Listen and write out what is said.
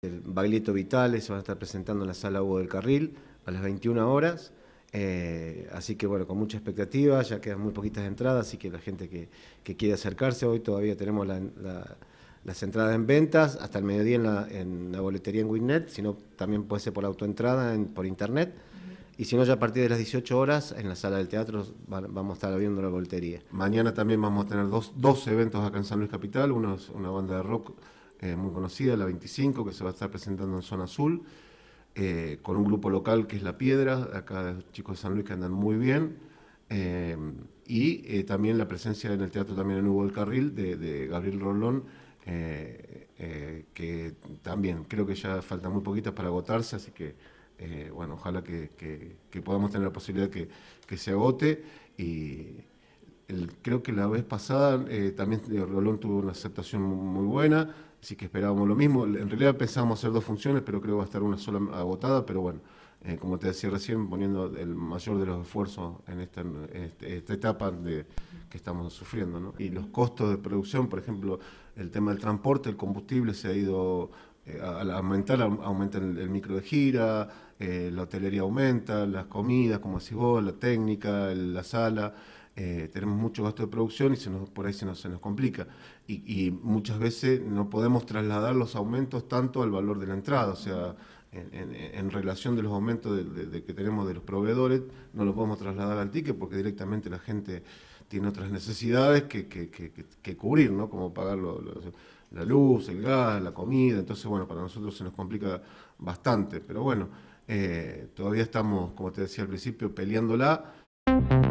El baileto Vitales se va a estar presentando en la sala Hugo del Carril a las 21 horas. Eh, así que bueno, con mucha expectativa, ya quedan muy poquitas entradas, así que la gente que, quiere acercarse, hoy todavía tenemos las entradas en ventas, hasta el mediodía en la, boletería en Winnet, si no también puede ser por autoentrada, por internet, y si no ya a partir de las 18 horas en la sala del teatro vamos a estar abriendo la boletería. Mañana también vamos a tener dos, dos eventos acá en San Luis Capital, uno es una banda de rock eh, muy conocida, la 25, que se va a estar presentando en Zona Azul, eh, con un grupo local que es La Piedra, acá los chicos de San Luis que andan muy bien, eh, y también la presencia en el teatro también en Hugo del Carril de, Gabriel Rolón, que también creo que ya falta muy poquitas para agotarse, así que bueno, ojalá que, podamos tener la posibilidad que, que se agote y creo que la vez pasada eh, también también eh, Rolón tuvo una aceptación muy buena, así que esperábamos lo mismo. En realidad pensábamos hacer dos funciones, pero creo que va a estar una sola agotada, pero bueno, eh, como te decía recién, poniendo el mayor de los esfuerzos en esta, este, etapa que estamos sufriendo. Y los costos de producción, por ejemplo, el tema del transporte, el combustible se ha ido a aumentar aumenta el, micro de gira, la hotelería aumenta, las comidas, como decís vos, la técnica, la sala. Eh, tenemos mucho gasto de producción y se nos, por ahí se nos, se nos complica. Y, muchas veces no podemos trasladar los aumentos tanto al valor de la entrada, o sea, en, relación de los aumentos que tenemos de los proveedores, no los podemos trasladar al ticket porque directamente la gente tiene otras necesidades que, cubrir, ¿no? Como pagar la luz, el gas, la comida, entonces, bueno, para nosotros se nos complica bastante, pero bueno, eh, todavía estamos, como te decía al principio, peleándola.